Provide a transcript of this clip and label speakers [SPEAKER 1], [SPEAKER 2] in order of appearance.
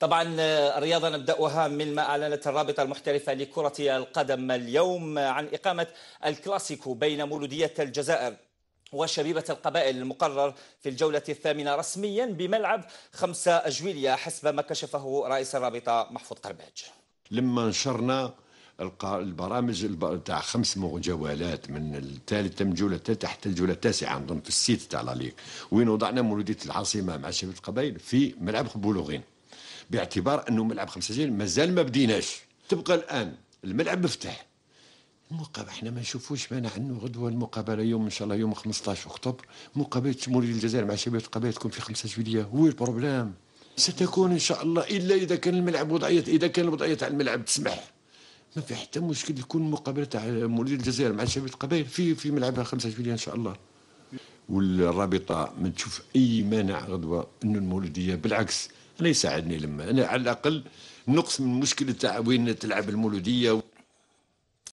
[SPEAKER 1] طبعا الرياضة آه، نبدأها من ما أعلنت الرابطة المحترفة لكرة القدم اليوم عن إقامة الكلاسيكو بين مولودية الجزائر وشبيبة القبائل المقرر في الجولة الثامنة رسميا بملعب خمسة أجويلية حسب ما كشفه رئيس الرابطة محفوظ قرباج
[SPEAKER 2] لما نشرنا البرامج تاع خمس مجولات من الثالثة من جولة الثالثة حتى الجولة التاسعة عندهم في السيت تاع لا وين وضعنا مولودية العاصمة مع شبيبة القبائل في ملعب بولوغين باعتبار انه ملعب خمسة جيل مازال ما بديناش تبقى الان الملعب مفتح المقابله احنا ما نشوفوش مانع انه غدوه المقابله يوم ان شاء الله يوم 15 اكتوبر مقابله جمهوريه الجزائر مع شباب القبائل تكون في 5 جويليه هو البروبليم ستكون ان شاء الله الا اذا كان الملعب وضعيه اذا كان الوضعيه تاع الملعب تسمح ما في حتى مشكل يكون مقابله تاع مولي الجزائر مع شباب القبائل في في ملعبها 5 جويليه ان شاء الله والرابطه ما تشوف اي مانع غدوه انه المولوديه بالعكس انا يساعدني لما انا على الاقل نقص من مشكله تاع وين تلعب المولوديه